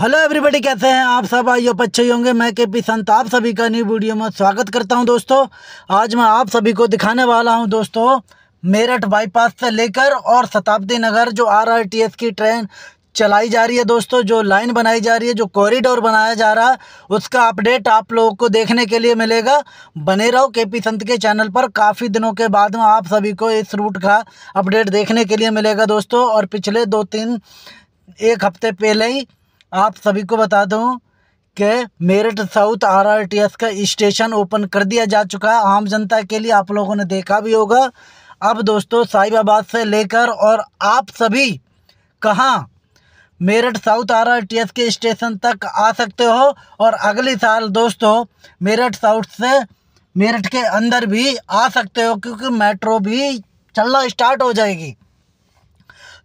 hello everybody कैसे हैं आप सब आई हो अच्छे होंगे मैं के पी संत आप सभी का न्यू वीडियो में स्वागत करता हूं दोस्तों आज मैं आप सभी को दिखाने वाला हूं दोस्तों मेरठ बाईपास से लेकर और शताब्दी नगर जो आरआरटीएस की ट्रेन चलाई जा रही है दोस्तों जो लाइन बनाई जा रही है जो कॉरिडोर बनाया जा रहा है उसका अपडेट आप लोगों को देखने के लिए मिलेगा बने रहो के पी संत के चैनल पर काफ़ी दिनों के बाद में आप सभी को इस रूट का अपडेट देखने के लिए मिलेगा दोस्तों और पिछले दो तीन एक हफ्ते पहले ही आप सभी को बता दूं कि मेरठ साउथ आरआरटीएस का स्टेशन ओपन कर दिया जा चुका है आम जनता के लिए आप लोगों ने देखा भी होगा अब दोस्तों साहिबाबाद से लेकर और आप सभी कहाँ मेरठ साउथ आरआरटीएस के स्टेशन तक आ सकते हो और अगले साल दोस्तों मेरठ साउथ से मेरठ के अंदर भी आ सकते हो क्योंकि मेट्रो भी चलना स्टार्ट हो जाएगी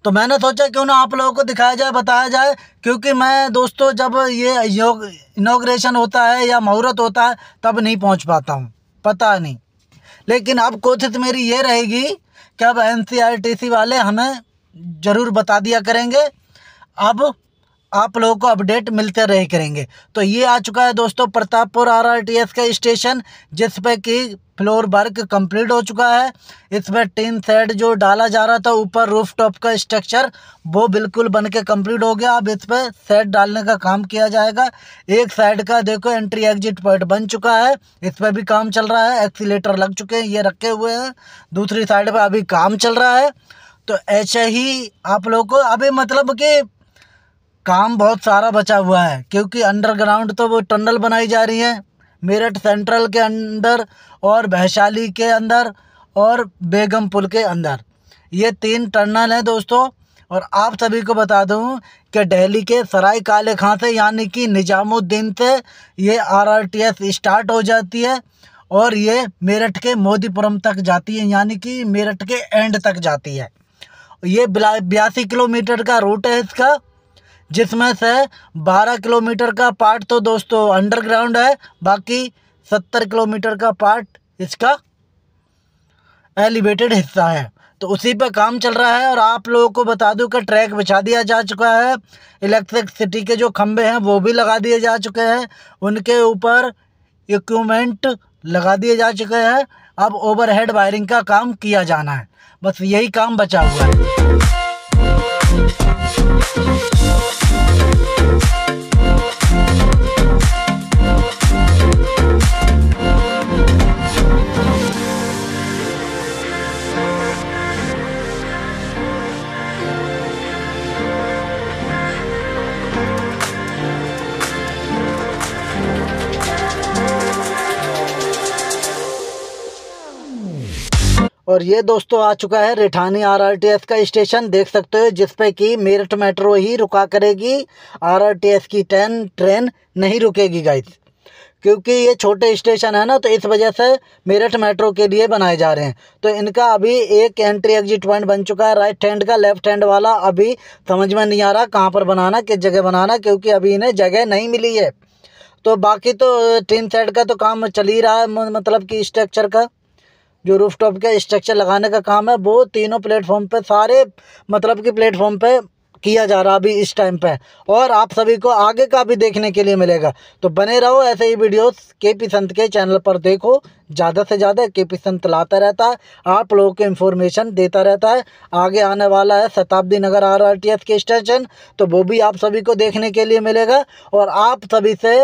तो मैंने सोचा क्यों ना आप लोगों को दिखाया जाए बताया जाए क्योंकि मैं दोस्तों जब ये योग इनोग्रेशन होता है या मुहूर्त होता है तब नहीं पहुंच पाता हूं पता नहीं लेकिन अब कोशिश मेरी ये रहेगी कि अब एन वाले हमें ज़रूर बता दिया करेंगे अब आप लोगों को अपडेट मिलते रहे करेंगे तो ये आ चुका है दोस्तों प्रतापपुर एस का स्टेशन जिस पर कि फ्लोर वर्क कंप्लीट हो चुका है इसमें टीन सेट जो डाला जा रहा था ऊपर रूफ टॉप का स्ट्रक्चर वो बिल्कुल बन के कम्प्लीट हो गया अब इस पर सेट डालने का काम किया जाएगा एक साइड का देखो एंट्री एग्जिट पॉइंट बन चुका है इस पर भी काम चल रहा है एक्सीटर लग चुके हैं ये रखे हुए हैं दूसरी साइड पर अभी काम चल रहा है तो ऐसे ही आप लोगों को अभी मतलब कि काम बहुत सारा बचा हुआ है क्योंकि अंडरग्राउंड तो वो टनल बनाई जा रही है मेरठ सेंट्रल के अंदर और वैशाली के अंदर और पुल के अंदर ये तीन टनल हैं दोस्तों और आप सभी को बता दूं कि दिल्ली के सराय काले खां से यानी कि निजामुद्दीन से ये आरआरटीएस स्टार्ट हो जाती है और ये मेरठ के मोदीपुरम तक जाती है यानी कि मेरठ के एंड तक जाती है ये बयासी किलोमीटर का रूट है इसका जिसमें से 12 किलोमीटर का पार्ट तो दोस्तों अंडरग्राउंड है बाकी 70 किलोमीटर का पार्ट इसका एलिवेटेड हिस्सा है तो उसी पर काम चल रहा है और आप लोगों को बता दूं कि ट्रैक बिछा दिया जा चुका है सिटी के जो खम्भे हैं वो भी लगा दिए जा चुके हैं उनके ऊपर इक्वमेंट लगा दिए जा चुके हैं अब ओवरहेड वायरिंग का काम किया जाना है बस यही काम बचा हुआ है और ये दोस्तों आ चुका है रेठानी आरआरटीएस का स्टेशन देख सकते हो जिसपे कि मेरठ मेट्रो ही रुका करेगी आरआरटीएस की टेन ट्रेन नहीं रुकेगी गाइस क्योंकि ये छोटे स्टेशन है ना तो इस वजह से मेरठ मेट्रो के लिए बनाए जा रहे हैं तो इनका अभी एक एंट्री एग्जिट पॉइंट बन चुका है राइट हैंड का लेफ्ट हैंड वाला अभी समझ में नहीं आ रहा कहाँ पर बनाना किस जगह बनाना क्योंकि अभी इन्हें जगह नहीं मिली है तो बाकी तो टीन uh, सेट का तो काम चल ही रहा है मतलब कि स्ट्रक्चर का जो रूफ़ टॉप का स्ट्रक्चर लगाने का काम है वो तीनों प्लेटफॉर्म पे सारे मतलब कि प्लेटफॉर्म पे किया जा रहा अभी इस टाइम पे और आप सभी को आगे का भी देखने के लिए मिलेगा तो बने रहो ऐसे ही वीडियोस के पी संत के चैनल पर देखो ज़्यादा से ज़्यादा के पी संत लाता रहता है आप लोगों को इन्फॉर्मेशन देता रहता है आगे आने वाला है Shatabdi Nagar R R T S के स्टेशन तो वो भी आप सभी को देखने के लिए मिलेगा और आप सभी से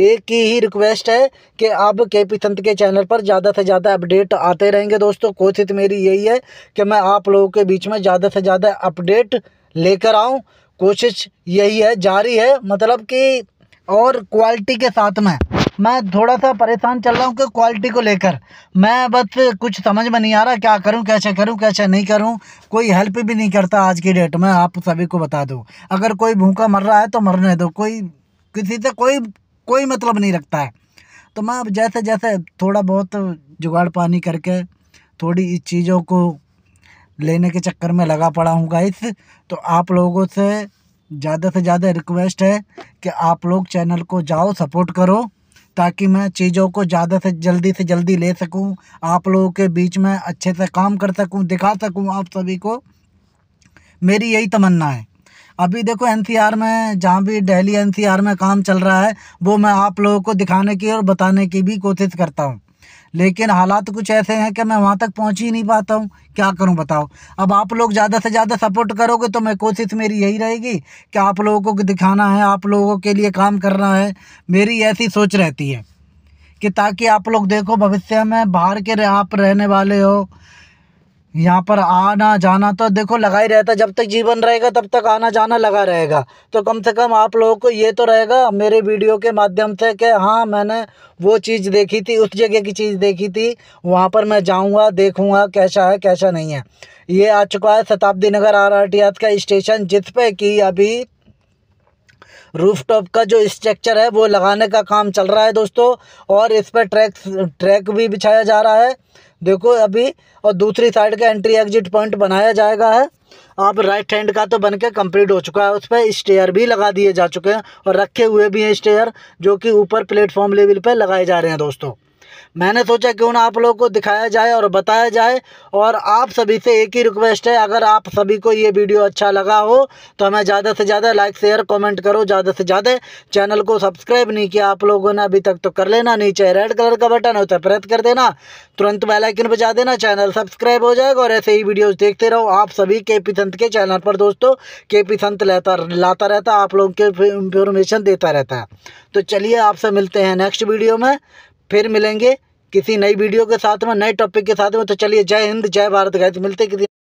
एक की ही रिक्वेस्ट है कि अब के पी संत के चैनल पर ज़्यादा से ज़्यादा अपडेट आते रहेंगे दोस्तों कोशिश मेरी यही है कि मैं आप लोगों के बीच में ज़्यादा से ज़्यादा अपडेट लेकर आऊँ कोशिश यही है जारी है मतलब कि और क्वालिटी के साथ में मैं थोड़ा सा परेशान चल रहा हूँ कि क्वालिटी को लेकर मैं बस कुछ समझ में नहीं आ रहा क्या करूँ कैसे करूँ कैसे नहीं करूँ कोई हेल्प भी नहीं करता आज की डेट में आप सभी को बता दूँ अगर कोई भूखा मर रहा है तो मरने दो कोई किसी से कोई कोई मतलब नहीं रखता है तो मैं अब जैसे जैसे थोड़ा बहुत जुगाड़ पानी करके थोड़ी इस चीज़ों को लेने के चक्कर में लगा पड़ा हूँ गाइस तो आप लोगों से ज़्यादा से ज़्यादा रिक्वेस्ट है कि आप लोग चैनल को जाओ सपोर्ट करो ताकि मैं चीज़ों को ज़्यादा से जल्दी से जल्दी ले सकूं आप लोगों के बीच में अच्छे से काम कर सकूं दिखा सकूं आप सभी को मेरी यही तमन्ना है अभी देखो एनसीआर में जहाँ भी दिल्ली एनसीआर में काम चल रहा है वो मैं आप लोगों को दिखाने की और बताने की भी कोशिश करता हूँ लेकिन हालात कुछ ऐसे हैं कि मैं वहाँ तक पहुँच ही नहीं पाता हूँ क्या करूँ बताओ अब आप लोग ज़्यादा से ज़्यादा सपोर्ट करोगे तो मैं कोशिश मेरी यही रहेगी कि आप लोगों को दिखाना है आप लोगों के लिए काम करना है मेरी ऐसी सोच रहती है कि ताकि आप लोग देखो भविष्य में बाहर के आप रहने वाले हो यहाँ पर आना जाना तो देखो लगा ही रहता जब तक जीवन रहेगा तब तक आना जाना लगा रहेगा तो कम से कम आप लोगों को ये तो रहेगा मेरे वीडियो के माध्यम से कि हाँ मैंने वो चीज़ देखी थी उस जगह की चीज़ देखी थी वहाँ पर मैं जाऊँगा देखूँगा कैसा है कैसा नहीं है ये आ चुका है Shatabdi Nagar R R T का स्टेशन जिस पर कि अभी रूफटॉप का जो स्ट्रक्चर है वो लगाने का काम चल रहा है दोस्तों और इस पर ट्रैक ट्रैक भी बिछाया जा रहा है देखो अभी और दूसरी साइड का एंट्री एग्जिट पॉइंट बनाया जाएगा है आप राइट हैंड का तो बन के कम्प्लीट हो चुका है उस पर स्टेयर भी लगा दिए जा चुके हैं और रखे हुए भी हैं स्टेयर जो कि ऊपर प्लेटफॉर्म लेवल पर लगाए जा रहे हैं दोस्तों मैंने सोचा क्यों ना आप लोगों को दिखाया जाए और बताया जाए और आप सभी से एक ही रिक्वेस्ट है अगर आप सभी को ये वीडियो अच्छा लगा हो तो हमें ज़्यादा से ज़्यादा लाइक शेयर कमेंट करो ज़्यादा से ज़्यादा चैनल को सब्सक्राइब नहीं किया आप लोगों ने अभी तक तो कर लेना नीचे रेड कलर का बटन होता है प्रेस कर देना तुरंत बेलाइकन बजा देना चैनल सब्सक्राइब हो जाएगा और ऐसे ही वीडियोज़ देखते रहो आप सभी के पी संत के चैनल पर दोस्तों के पी संत लेता लाता रहता आप लोगों के इन्फॉर्मेशन देता रहता है तो चलिए आपसे मिलते हैं नेक्स्ट वीडियो में फिर मिलेंगे किसी नई वीडियो के साथ में नए टॉपिक के साथ में तो चलिए जय हिंद जय भारत गैस मिलते किसी